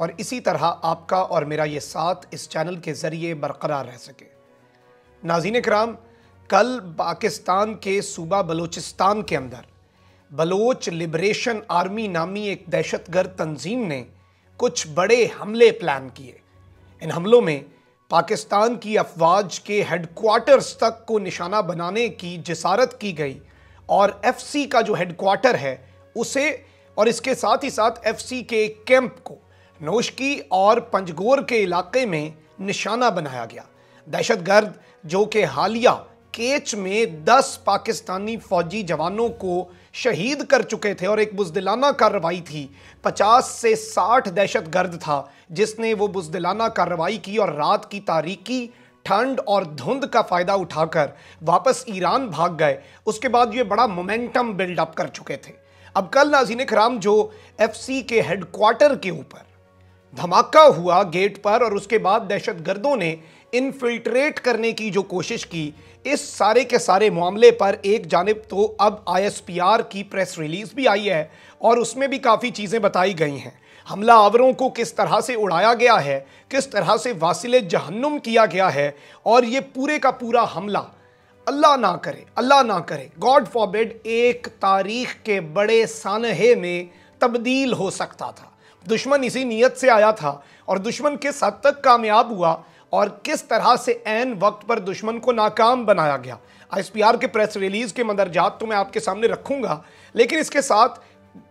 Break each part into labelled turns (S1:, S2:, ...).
S1: और इसी तरह आपका और मेरा ये साथ इस चैनल के ज़रिए बरकरार रह सके नाजीन कराम कल पाकिस्तान के सूबा बलूचिस्तान के अंदर बलोच लिबरेशन आर्मी नामी एक दहशतगर्द तंजीम ने कुछ बड़े हमले प्लान किए इन हमलों में पाकिस्तान की अफवाज के हेडक्वार्टर्स तक को निशाना बनाने की जसारत की गई और एफसी का जो हेडक्वार्टर है उसे और इसके साथ ही साथ एफसी के कैंप को नोशकी और पंजगोर के इलाके में निशाना बनाया गया दहशत गर्द जो कि हालिया केच में 10 पाकिस्तानी फौजी जवानों को शहीद कर चुके थे और एक बुजदिलाना कार्रवाई थी 50 से 60 दहशत गर्द था जिसने वो बुजदिलाना कार्रवाई की और रात की तारीकी ठंड और धुंध का फ़ायदा उठाकर वापस ईरान भाग गए उसके बाद ये बड़ा मोमेंटम बिल्डअप कर चुके थे अब कल नाजीन कराम जो एफ के हेडकोार्टर के ऊपर धमाका हुआ गेट पर और उसके बाद दहशत गर्दों ने इनफिल्ट्रेट करने की जो कोशिश की इस सारे के सारे मामले पर एक जानब तो अब आईएसपीआर की प्रेस रिलीज भी आई है और उसमें भी काफ़ी चीज़ें बताई गई हैं हमला आवरों को किस तरह से उड़ाया गया है किस तरह से वासिल जहन्नुम किया गया है और ये पूरे का पूरा हमला अल्लाह ना करे अल्लाह ना करे गॉड फॉरबिड एक तारीख के बड़े सानहे में तब्दील हो सकता था दुश्मन इसी नीयत से आया था और दुश्मन किस हद तक कामयाब हुआ और किस तरह से एन वक्त पर दुश्मन को नाकाम बनाया गया आईएसपीआर के प्रेस रिलीज़ के मंदरजात तो मैं आपके सामने रखूँगा लेकिन इसके साथ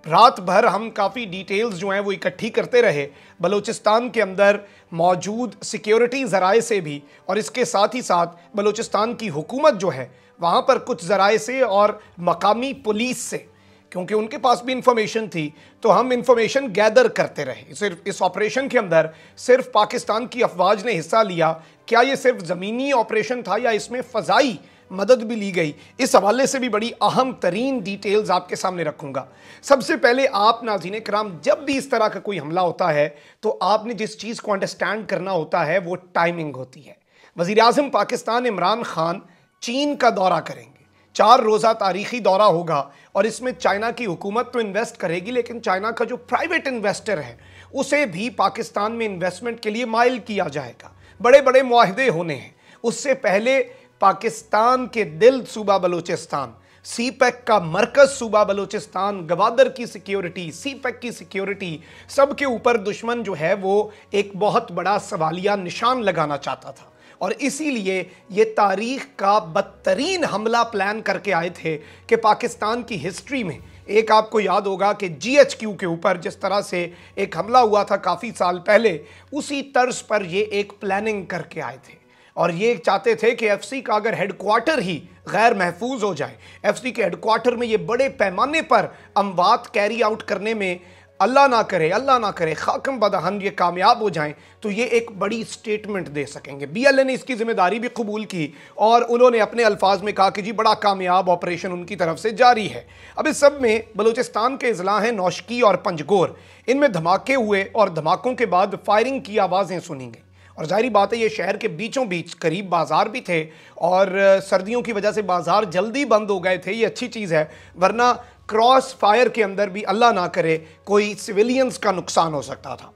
S1: रात भर हम काफ़ी डिटेल्स जो हैं वो इकट्ठी करते रहे बलूचिस्तान के अंदर मौजूद सिक्योरिटी ज़राए से भी और इसके साथ ही साथ बलूचिस्तान की हुकूमत जो है वहाँ पर कुछ ज़राए से और मकामी पुलिस से क्योंकि उनके पास भी इंफॉर्मेशन थी तो हम इंफॉर्मेशन गैदर करते रहे सिर्फ इस ऑपरेशन के अंदर सिर्फ पाकिस्तान की अफवाज ने हिस्सा लिया क्या ये सिर्फ ज़मीनी ऑपरेशन था या इसमें फ़जाई मदद भी ली गई इस हवाले से भी बड़ी अहम तरीन डिटेल्स आपके सामने रखूंगा सबसे पहले आप नाजीन कराम जब भी इस तरह का कोई हमला होता है तो आपने जिस चीज़ को अंडरस्टैंड करना होता है वो टाइमिंग होती है वजीर अजम पाकिस्तान इमरान खान चीन का दौरा करेंगे चार रोज़ा तारीखी दौरा होगा और इसमें चाइना की हुकूमत तो इन्वेस्ट करेगी लेकिन चाइना का जो प्राइवेट इन्वेस्टर है उसे भी पाकिस्तान में इन्वेस्टमेंट के लिए माइल किया जाएगा बड़े बड़े माहदे होने हैं उससे पहले पाकिस्तान के दिल सूबा बलूचिस्तान सी पैक e का मरकज सूबा बलूचिस्तान गवादर की सिक्योरिटी सी पैक की सिक्योरिटी सब के ऊपर दुश्मन जो है वो एक बहुत बड़ा सवालिया निशान लगाना चाहता था और इसीलिए ये तारीख का बदतरीन हमला प्लान करके आए थे कि पाकिस्तान की हिस्ट्री में एक आपको याद होगा कि जीएचक्यू के ऊपर जिस तरह से एक हमला हुआ था काफ़ी साल पहले उसी तर्ज पर ये एक प्लानिंग करके आए थे और ये चाहते थे कि एफसी का अगर हेडक्वार्टर ही गैर महफूज हो जाए एफसी के हेडक्वार्टर में ये बड़े पैमाने पर अमवात कैरी आउट करने में अल्लाह ना करे अल्लाह ना करे खाकम बदा हम ये कामयाब हो जाएं तो ये एक बड़ी स्टेटमेंट दे सकेंगे बी एल ए ने इसकी ज़िम्मेदारी भी कबूल की और उन्होंने अपने अल्फाज में कहा कि जी बड़ा कामयाब ऑपरेशन उनकी तरफ से जारी है अब इस सब में बलूचिस्तान के अजला हैं नौशकी और पंजगोर इनमें धमाके हुए और धमाकों के बाद फायरिंग की आवाज़ें सुनी गई और जाहरी बात है ये शहर के बीचों बीच करीब बाजार भी थे और सर्दियों की वजह से बाजार जल्दी बंद हो गए थे ये अच्छी चीज़ है वरना क्रॉस फायर के अंदर भी अल्लाह ना करे कोई सिविलियंस का नुकसान हो सकता था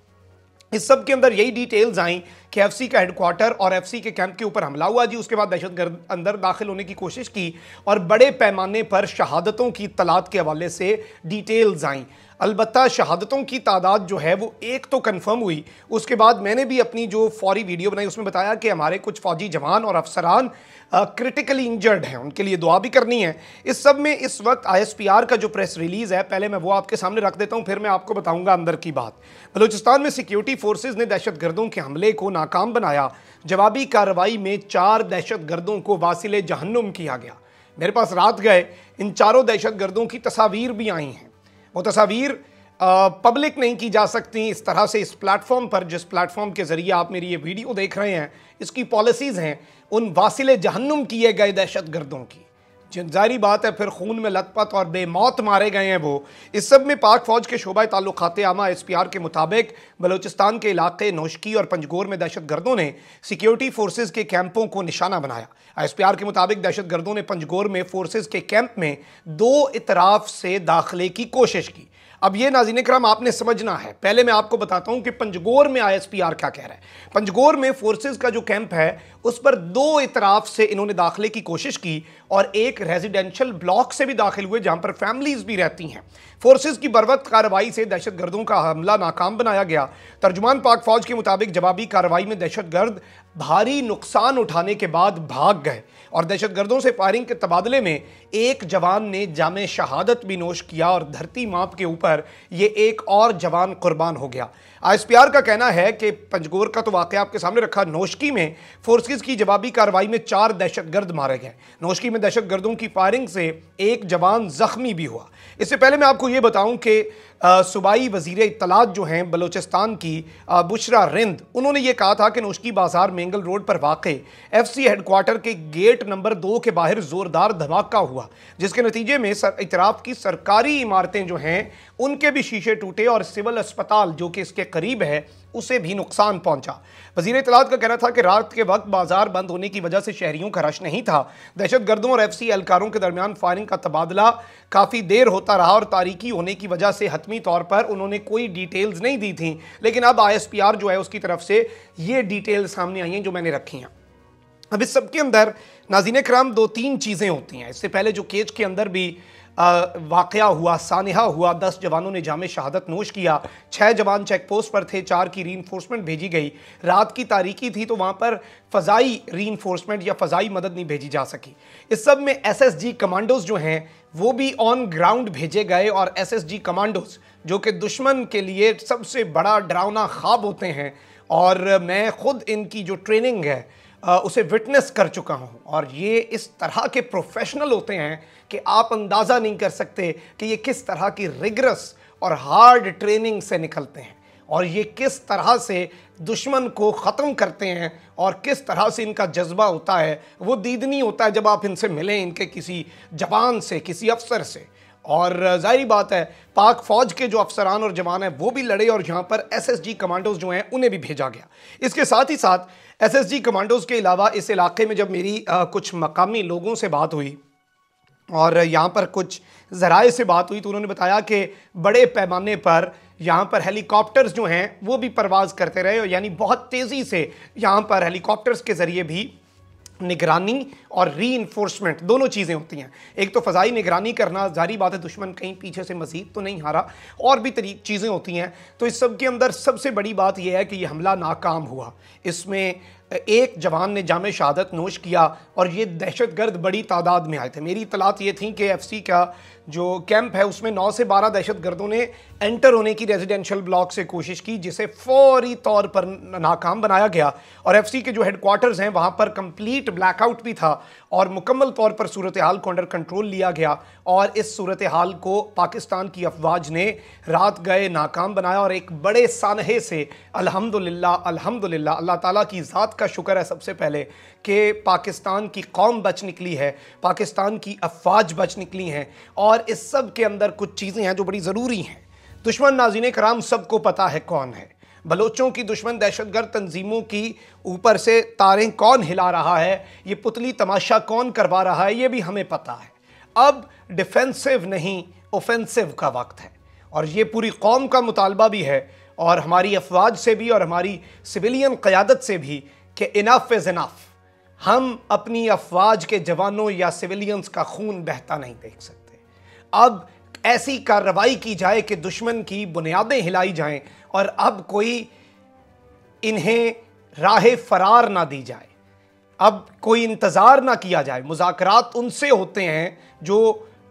S1: इस सब के अंदर यही डिटेल्स आई कि एफ का हेडक्वार्टर और एफ के कैंप के ऊपर हमला हुआ जी उसके बाद दहशतगर्द अंदर दाखिल होने की कोशिश की और बड़े पैमाने पर शहादतों की तलाद के हवाले से डिटेल्स आई अलबत् शहादतों की तादाद जो है वो एक तो कन्फर्म हुई उसके बाद मैंने भी अपनी जो फौरी वीडियो बनाई उसमें बताया कि हमारे कुछ फ़ौजी जवान और अफसरान क्रिटिकली इंजर्ड हैं उनके लिए दुआ भी करनी है इस सब में इस वक्त आईएसपीआर का जो प्रेस रिलीज़ है पहले मैं वो आपके सामने रख देता हूँ फिर मैं आपको बताऊँगा अंदर की बात बलूचिस्तान में सिक्योरिटी फोर्सेज ने दहशत गर्दों के हमले को नाकाम बनाया जवाबी कार्रवाई में चार दहशत गर्दों को वासिल जहन्नुम किया गया मेरे पास रात गए इन चारों दहशत गर्दों की तस्वीर भी आई हैं वो तस्वीर पब्लिक नहीं की जा सकती इस तरह से इस प्लेटफॉर्म पर जिस प्लेटफॉर्म के ज़रिए आप मेरी ये वीडियो देख रहे हैं इसकी पॉलिसीज़ हैं उन वासिल जहन्नुम किए गए दहशत गर्दों की जारी बात है फिर खून में लथपत और बेमौत मारे गए हैं वो इस सब में पाक फौज के शोबा ताल्लुकात आमा एस पी आर के मुताबिक बलोचिस्तान के इलाके नौशकी और पंजगोर में दहशत गर्दों ने सिक्योरिटी फोर्सेज के कैंपों को निशाना बनाया एस पी आर के मुताबिक दहशत गर्दों ने पंजगोर में फोर्सेज के कैंप में दो इतराफ से दाखिले की कोशिश की अब ये नाजीन कराम आपने समझना है पहले मैं आपको बताता हूँ कि पंजगोर में आईएसपीआर क्या कह रहा है पंजगोर में फोर्सेज का जो कैंप है उस पर दो इतराफ से इन्होंने दाखिले की कोशिश की और एक रेजिडेंशियल ब्लॉक से भी दाखिल हुए जहाँ पर फैमिलीज भी रहती हैं फोर्सेज की बर्वत कार्रवाई से दहशत गर्दों का हमला नाकाम बनाया गया तर्जुमान पाक फौज के मुताबिक जवाबी कार्रवाई में दहशत गर्द भारी नुकसान उठाने के बाद भाग गए और दहशतगर्दों से फायरिंग के तबादले में एक जवान ने जाम शहादत भी नोश किया और धरती माप के ऊपर ये एक और जवान कुर्बान हो गया आईएसपीआर का कहना है कि पंजगोर का तो वाक़ आपके सामने रखा नोशकी में फोर्सेज की जवाबी कार्रवाई में चार दहशतगर्द मारे गए नोशकी में दहशतगर्दों की फायरिंग से एक जवान जख्मी भी हुआ इससे पहले मैं आपको ये बताऊं कि सूबाई वजीर इतलात जो हैं बलोचिस्तान की बुशरा रिंद उन्होंने ये कहा था कि नौशकी बाजार मेंगल रोड पर वाक़ एफ सी हेडकोार्टर के गेट नंबर दो के बाहर ज़ोरदार धमाका हुआ जिसके नतीजे में सर इतराफ़ की सरकारी इमारतें जो हैं उनके भी शीशे टूटे और सिविल अस्पताल जो कि इसके करीब है उसे भी नुकसान पहुंचा वजीर इतलात का कहना था कि रात के वक्त बाजार बंद होने की वजह से शहरियों का रश नहीं था दहशत गर्दों और एफ सी एहलकारों के दरमियान फायरिंग का तबादला काफ़ी देर होता रहा और तारीखी होने की वजह से हतमी तौर पर उन्होंने कोई डिटेल्स नहीं दी थी लेकिन अब आई एस पी आर जो है उसकी तरफ से ये डिटेल्स सामने आई हैं जो मैंने रखी हैं अब इस सब के अंदर नाजीन कराम दो तीन चीज़ें होती हैं इससे पहले जो केज के अंदर भी वाक़ हुआ सानहा हुआ दस जवानों ने जाम शहादत नोश किया छः जवान चेक पोस्ट पर थे चार की री भेजी गई रात की तारीखी थी तो वहाँ पर फ़जाई री या फ़जाई मदद नहीं भेजी जा सकी इस सब में एस एस जी कमांडोज़ जो हैं वो भी ऑन ग्राउंड भेजे गए और एस एस जी कमांडोज़ जो कि दुश्मन के लिए सबसे बड़ा डरावना ख्वाब होते हैं और मैं ख़ुद इनकी जो ट्रेनिंग है उसे विटनेस कर चुका हूँ और ये इस तरह के प्रोफेशनल होते हैं कि आप अंदाज़ा नहीं कर सकते कि ये किस तरह की रिग्रस और हार्ड ट्रेनिंग से निकलते हैं और ये किस तरह से दुश्मन को ख़त्म करते हैं और किस तरह से इनका जज्बा होता है वो दीदनी होता है जब आप इनसे मिलें इनके किसी जवान से किसी अफसर से और जाहरी बात है पाक फौज के जो अफसरान और जवान हैं वो भी लड़े और यहाँ पर एसएसजी कमांडोज जो हैं उन्हें भी भेजा गया इसके साथ ही साथ एसएसजी कमांडोज के अलावा इस इलाके में जब मेरी आ, कुछ मकामी लोगों से बात हुई और यहाँ पर कुछ ज़राए से बात हुई तो उन्होंने बताया कि बड़े पैमाने पर यहाँ पर हेलीकॉप्टर्स जो हैं वो भी परवाज़ करते रहे यानी बहुत तेज़ी से यहाँ पर हेलीकॉप्टर्स के ज़रिए भी निगरानी और री दोनों चीज़ें होती हैं एक तो फ़जाई निगरानी करना जारी बात है दुश्मन कहीं पीछे से मजीद तो नहीं हारा और भी तरी चीज़ें होती हैं तो इस सब के अंदर सबसे बड़ी बात यह है कि यह हमला नाकाम हुआ इसमें एक जवान ने जाम शहादत नोश किया और ये दहशत गर्द बड़ी तादाद में आए थे मेरी इतलात ये थी कि एफ सी का जो कैंप है उसमें नौ से बारह दहशत गर्दों ने एंटर होने की रेजिडेंशल ब्लॉक से कोशिश की जिसे फौरी तौर पर नाकाम बनाया गया और एफ सी के जो हेडकोार्टर्स हैं वहाँ पर कंप्लीट ब्लैकआउट भी था और मुकम्मल तौर पर सूरत हाल को अंडर कंट्रोल लिया गया और इस सूरत हाल को पाकिस्तान की अफवाज ने रात गए नाकाम बनाया और एक बड़े सानहे से अलहमदिल्ला अलहमदिल्ला अल्लाह ताली की ज़ात का का शुक्र है सबसे पहले कि पाकिस्तान की कौम बच निकली है पाकिस्तान की अफवाज बच निकली हैं और इस सब के अंदर कुछ चीज़ें हैं जो बड़ी ज़रूरी हैं दुश्मन नाजीन कराम सबको पता है कौन है बलोचों की दुश्मन दहशतगर्द तंजीमों की ऊपर से तारें कौन हिला रहा है ये पुतली तमाशा कौन करवा रहा है ये भी हमें पता है अब डिफेंसिव नहीं ओफेंसिव का वक्त है और ये पूरी कौम का मुतालबा भी है और हमारी अफवाज से भी और हमारी सिविलियन क़्यादत से भी कि इनफ इज़ इनफ हम अपनी अफवाज के जवानों या सिविलियंस का खून बहता नहीं देख सकते अब ऐसी कार्रवाई की जाए कि दुश्मन की बुनियादें हिलाई जाएं और अब कोई इन्हें राह फरार ना दी जाए अब कोई इंतज़ार ना किया जाए मुजाकरात उनसे होते हैं जो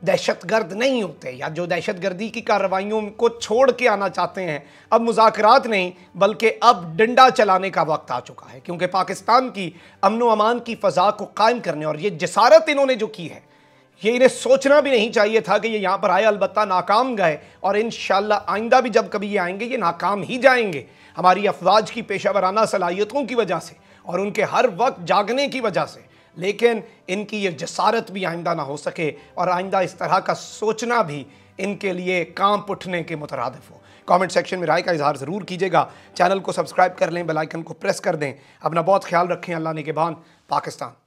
S1: दहशतगर्द नहीं होते या जो दहशतगर्दी की कार्रवाइयों को छोड़ के आना चाहते हैं अब मुजाकरात नहीं बल्कि अब डंडा चलाने का वक्त आ चुका है क्योंकि पाकिस्तान की अमन अमान की फ़जा को कायम करने और ये जसारत इन्होंने जो की है ये इन्हें सोचना भी नहीं चाहिए था कि ये यहाँ पर आए अलबत् नाकाम गए और इन आइंदा भी जब कभी ये आएंगे ये नाकाम ही जाएंगे हमारी अफवाज की पेशा वराना सलाहियतों की वजह से और उनके हर वक्त जागने की वजह से लेकिन इनकी ये जसारत भी आइंदा ना हो सके और आइंदा इस तरह का सोचना भी इनके लिए काम उठने के मुतरद हो कमेंट सेक्शन में राय का इजहार ज़रूर कीजिएगा चैनल को सब्सक्राइब कर लें बेल आइकन को प्रेस कर दें अपना बहुत ख्याल रखें अल्लाह ने के पाकिस्तान